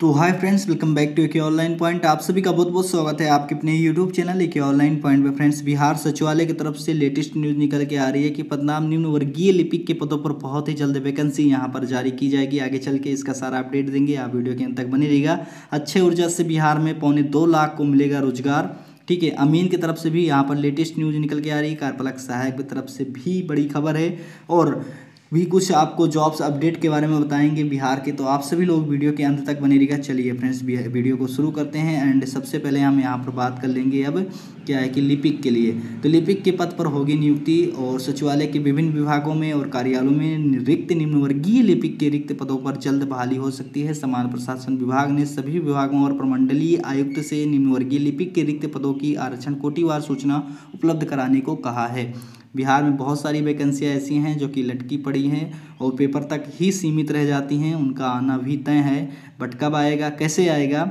तो hi friends welcome back to K online point आप सभी का बहुत बहुत स्वागत है आपके अपने YouTube channel AK online point में फ्रेंड्स बिहार सचिवालय की तरफ से लेटेस्ट न्यूज़ निकल के आ रही है कि पदनाम निम्न वर्गीय लिपिक के पदों पर बहुत ही जल्द वैकेंसी यहां पर जारी की जाएगी आगे चल के इसका सारा अपडेट देंगे आप वीडियो के अंत तक बनी रहेगा अच्छे ऊर्जा से बिहार में पौने दो लाख को मिलेगा रोजगार ठीक है अमीन की तरफ से भी यहाँ पर लेटेस्ट न्यूज निकल के आ रही है कार्यपालक सहायक की तरफ से भी बड़ी खबर है और भी कुछ आपको जॉब्स अपडेट के बारे में बताएंगे बिहार के तो आप सभी लोग वीडियो के अंत तक बने रहिएगा चलिए फ्रेंड्स वीडियो को शुरू करते हैं एंड सबसे पहले हम यहाँ पर बात कर लेंगे अब क्या है कि लिपिक के लिए तो लिपिक के पद पर होगी नियुक्ति और सचिवालय के विभिन्न विभागों में और कार्यालयों में रिक्त निम्नवर्गीय लिपिक के रिक्त पदों पर जल्द बहाली हो सकती है समान प्रशासन विभाग ने सभी विभागों और प्रमंडलीय आयुक्त से निम्नवर्गीय लिपिक के रिक्त पदों की आरक्षण कोटिवार सूचना उपलब्ध कराने को कहा है बिहार में बहुत सारी वैकेंसियाँ ऐसी हैं जो कि लटकी पड़ी हैं और पेपर तक ही सीमित रह जाती हैं उनका आना भी तय है बट कब आएगा कैसे आएगा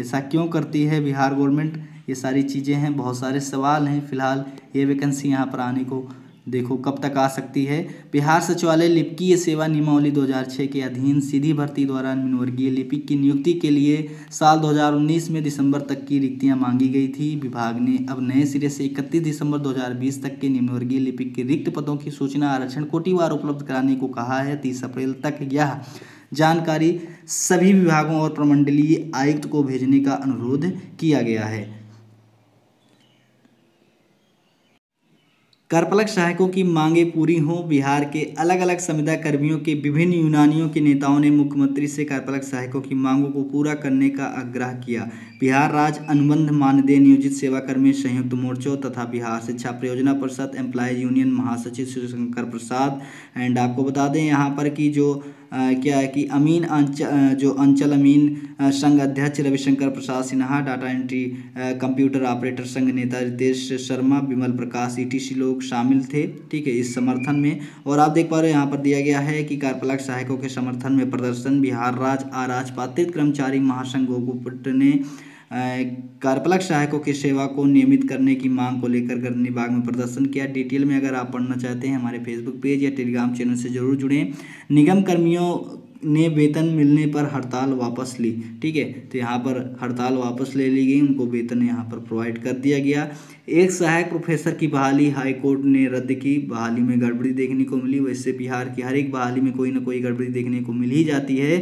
ऐसा क्यों करती है बिहार गवर्नमेंट ये सारी चीज़ें हैं बहुत सारे सवाल हैं फिलहाल ये वैकेंसी यहाँ पर आने को देखो कब तक आ सकती है बिहार सचिवालय लिपिकीय सेवा नियमावली 2006 के अधीन सीधी भर्ती द्वारा निम्नवर्गीय लिपिक की नियुक्ति के लिए साल 2019 में दिसंबर तक की रिक्तियां मांगी गई थी विभाग ने अब नए सिरे से 31 दिसंबर 2020 तक के निम्नवर्गीय लिपिक के रिक्त पदों की सूचना आरक्षण कोटिवार उपलब्ध कराने को कहा है तीस अप्रैल तक यह जानकारी सभी विभागों और प्रमंडलीय आयुक्त को भेजने का अनुरोध किया गया है कर्पलक सहायकों की मांगे पूरी हों बिहार के अलग अलग संविदा कर्मियों के विभिन्न यूनानियों के नेताओं ने मुख्यमंत्री से कर्पलक सहायकों की मांगों को पूरा करने का आग्रह किया बिहार राज्य अनुबंध मानदेय नियोजित सेवाकर्मी संयुक्त मोर्चो तथा बिहार शिक्षा परियोजना परिषद एम्प्लाइज यूनियन महासचिव शिवशंकर प्रसाद एंड आपको बता दें यहाँ पर कि जो आ, क्या है कि अमीन अंच जो अंचल अमीन संघ अध्यक्ष Ravishankar Prasad Sinha data entry computer operator संघ नेता रितेश शर्मा विमल प्रकाश ईटीसी लोग शामिल थे ठीक है इस समर्थन में और आप देख पा रहे हो यहाँ पर दिया गया है कि कार्यपालक सहायकों के समर्थन में प्रदर्शन बिहार राज्य अराजपात्रित कर्मचारी महासंघ गोगुपट ने कारपलक सहायकों की सेवा को नियमित करने की मांग को लेकर गर्मी बाग में प्रदर्शन किया डिटेल में अगर आप पढ़ना चाहते हैं हमारे फेसबुक पेज या टेलीग्राम चैनल से जरूर जुड़ें निगम कर्मियों ने वेतन मिलने पर हड़ताल वापस ली ठीक है तो यहाँ पर हड़ताल वापस ले ली गई उनको वेतन यहाँ पर प्रोवाइड कर दिया गया एक सहायक प्रोफेसर की बहाली हाईकोर्ट ने रद्द की बहाली में गड़बड़ी देखने को मिली वैसे बिहार की हर एक बहाली में कोई ना कोई गड़बड़ी देखने को मिल ही जाती है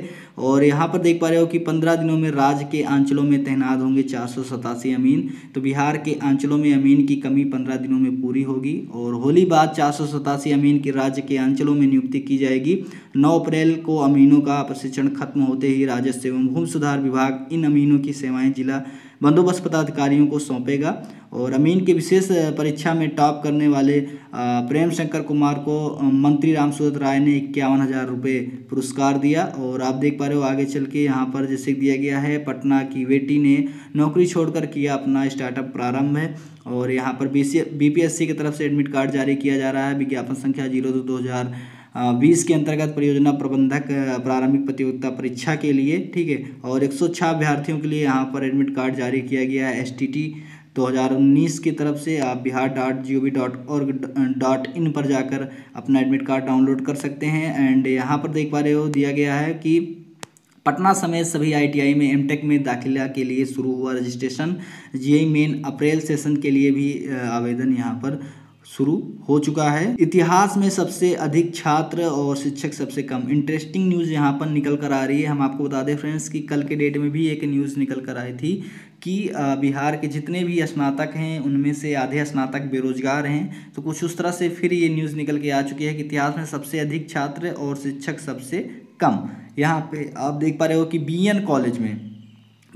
और यहाँ पर देख पा रहे हो कि पंद्रह दिनों में राज्य के आंचलों में तैनात होंगे चार अमीन तो बिहार के आंचलों में अमीन की कमी पंद्रह दिनों में पूरी होगी और होली बाद चार अमीन की राज्य के आंचलों में नियुक्ति की जाएगी नौ अप्रैल को अमीनों का प्रशिक्षण खत्म होते ही राजस्व एवं भूमि सुधार विभाग इन अमीनों की सेवाएँ जिला बंदोबस्त पदाधिकारियों को सौंपेगा और अमीन की विशेष परीक्षा में टॉप करने वाले प्रेम शंकर कुमार को मंत्री रामसूरत राय ने इक्यावन हज़ार रुपये पुरस्कार दिया और आप देख पा रहे हो आगे चल के यहाँ पर जैसे दिया गया है पटना की बेटी ने नौकरी छोड़कर किया अपना स्टार्टअप प्रारंभ है और यहाँ पर बी सी की तरफ से एडमिट कार्ड जारी किया जा रहा है विज्ञापन संख्या जीरो दो दो हज़ार बीस के अंतर्गत परियोजना प्रबंधक प्रारंभिक प्रतियोगिता परीक्षा के लिए ठीक है और एक सौ छः अभ्यर्थियों के लिए यहाँ पर एडमिट कार्ड जारी किया गया है एस टी टी दो हज़ार उन्नीस की तरफ से आप Bihar dot G O V dot और डॉट इन पर जाकर अपना एडमिट कार्ड डाउनलोड कर सकते हैं एंड यहाँ पर देख पा रहे हो दिया गया है कि पटना समेत सभी आईटीआई में एमटेक में दाखिला के लिए शुरू हुआ registration JEE main April session के लिए भी आवेदन यहाँ पर शुरू हो चुका है इतिहास में सबसे अधिक छात्र और शिक्षक सबसे कम इंटरेस्टिंग न्यूज़ यहाँ पर निकल कर आ रही है हम आपको बता दें फ्रेंड्स कि कल के डेट में भी एक न्यूज़ निकल कर आई थी कि बिहार के जितने भी स्नातक हैं उनमें से आधे स्नातक बेरोजगार हैं तो कुछ उस तरह से फिर ये न्यूज़ निकल के आ चुकी है कि इतिहास में सबसे अधिक छात्र और शिक्षक सबसे कम यहाँ पे आप देख पा रहे हो कि बी कॉलेज में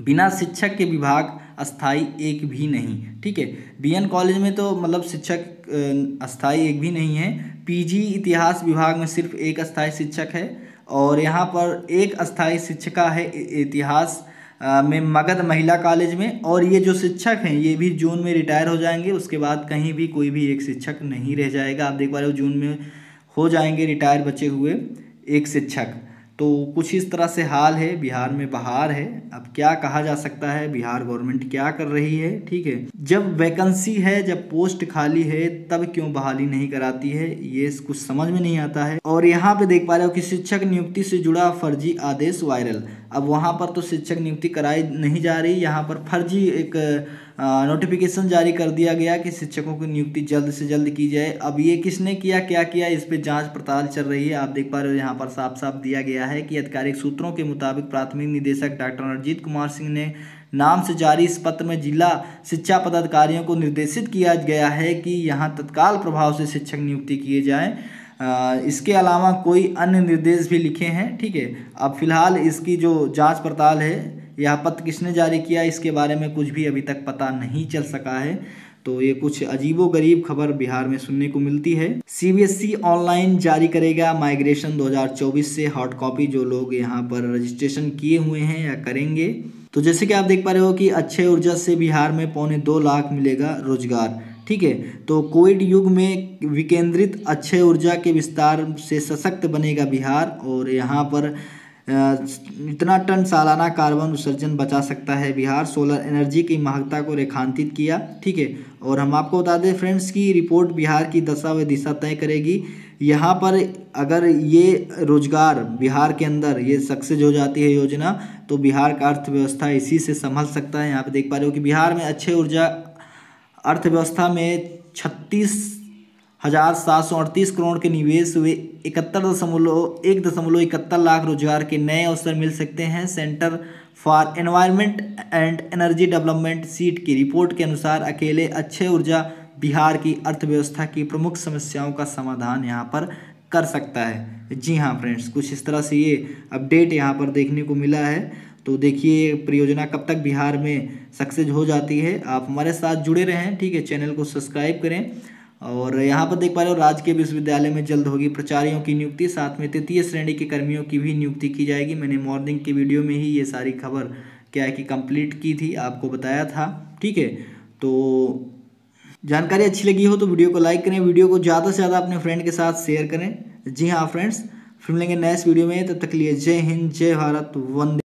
बिना शिक्षक के विभाग अस्थाई एक भी नहीं ठीक है बीएन कॉलेज में तो मतलब शिक्षक अस्थाई एक भी नहीं है पीजी इतिहास विभाग में सिर्फ एक अस्थाई शिक्षक है और यहाँ पर एक अस्थाई शिक्षिका है इतिहास में मगध महिला कॉलेज में और ये जो शिक्षक हैं ये भी जून में रिटायर हो जाएंगे उसके बाद कहीं भी कोई भी एक शिक्षक नहीं रह जाएगा आप देख पा रहे हो जून में हो जाएंगे रिटायर बचे हुए एक शिक्षक तो कुछ इस तरह से हाल है बिहार में बहार है अब क्या कहा जा सकता है बिहार गवर्नमेंट क्या कर रही है ठीक है जब वैकेंसी है जब पोस्ट खाली है तब क्यों बहाली नहीं कराती है ये कुछ समझ में नहीं आता है और यहाँ पे देख पा रहे हो कि शिक्षक नियुक्ति से जुड़ा फर्जी आदेश वायरल अब वहाँ पर तो शिक्षक नियुक्ति कराई नहीं जा रही यहाँ पर फर्जी एक नोटिफिकेशन जारी कर दिया गया कि शिक्षकों की नियुक्ति जल्द से जल्द की जाए अब ये किसने किया क्या किया इस पर जांच पड़ताल चल रही है आप देख पा रहे हो यहाँ पर साफ साफ दिया गया है कि आधिकारिक सूत्रों के मुताबिक प्राथमिक निदेशक डॉक्टर रणजीत कुमार सिंह ने नाम से जारी इस पत्र में जिला शिक्षा पदाधिकारियों को निर्देशित किया गया है कि यहाँ तत्काल प्रभाव से शिक्षक नियुक्ति किए जाएँ इसके अलावा कोई अन्य निर्देश भी लिखे हैं ठीक है अब फिलहाल इसकी जो जांच पड़ताल है यह पत्र किसने जारी किया इसके बारे में कुछ भी अभी तक पता नहीं चल सका है तो ये कुछ अजीबो गरीब खबर बिहार में सुनने को मिलती है सीबीएसई ऑनलाइन e जारी करेगा माइग्रेशन 2024 से हॉट कॉपी जो लोग यहाँ पर रजिस्ट्रेशन किए हुए हैं या करेंगे तो जैसे कि आप देख पा रहे हो कि अच्छे ऊर्जा से बिहार में पौने दो लाख मिलेगा रोजगार ठीक है तो कोविड युग में विकेंद्रित अच्छे ऊर्जा के विस्तार से सशक्त बनेगा बिहार और यहाँ पर इतना टन सालाना कार्बन उत्सर्जन बचा सकता है बिहार सोलर एनर्जी की महत्ता को रेखांतित किया ठीक है और हम आपको बता दें फ्रेंड्स की रिपोर्ट बिहार की दशा व दिशा तय करेगी यहाँ पर अगर ये रोजगार बिहार के अंदर ये सक्सेस हो जाती है योजना तो बिहार का अर्थव्यवस्था इसी से संभल सकता है यहाँ पर देख पा रहे हो कि बिहार में अच्छे ऊर्जा अर्थव्यवस्था में छत्तीस हजार सात सौ अड़तीस करोड़ के निवेश हुए इकहत्तर दशमलव एक दशमलव इकहत्तर लाख रोजगार के नए अवसर मिल सकते हैं centre for environment and energy development सीट की रिपोर्ट के अनुसार अकेले अच्छे ऊर्जा बिहार की अर्थव्यवस्था की प्रमुख समस्याओं का समाधान यहाँ पर कर सकता है जी हाँ फ्रेंड्स कुछ इस तरह से ये अपडेट यहाँ पर देखने को मिला है तो देखिए परियोजना कब तक बिहार में सक्सेस हो जाती है आप हमारे साथ जुड़े रहें ठीक है चैनल को सब्सक्राइब करें और यहाँ पर देख पा रहे हो राजकीय विश्वविद्यालय में जल्द होगी प्राचार्यों की नियुक्ति साथ में तृतीय श्रेणी के कर्मियों की भी नियुक्ति की जाएगी मैंने मॉर्निंग की वीडियो में ही ये सारी खबर क्या है कि कंप्लीट की थी आपको बताया था ठीक है तो जानकारी अच्छी लगी हो तो वीडियो को लाइक करें वीडियो को ज़्यादा से ज़्यादा अपने फ्रेंड के साथ शेयर करें जी हाँ फ्रेंड्स फिर मिलेंगे नेक्स्ट वीडियो में तब तक लिए जय हिंद जय भारत वंदे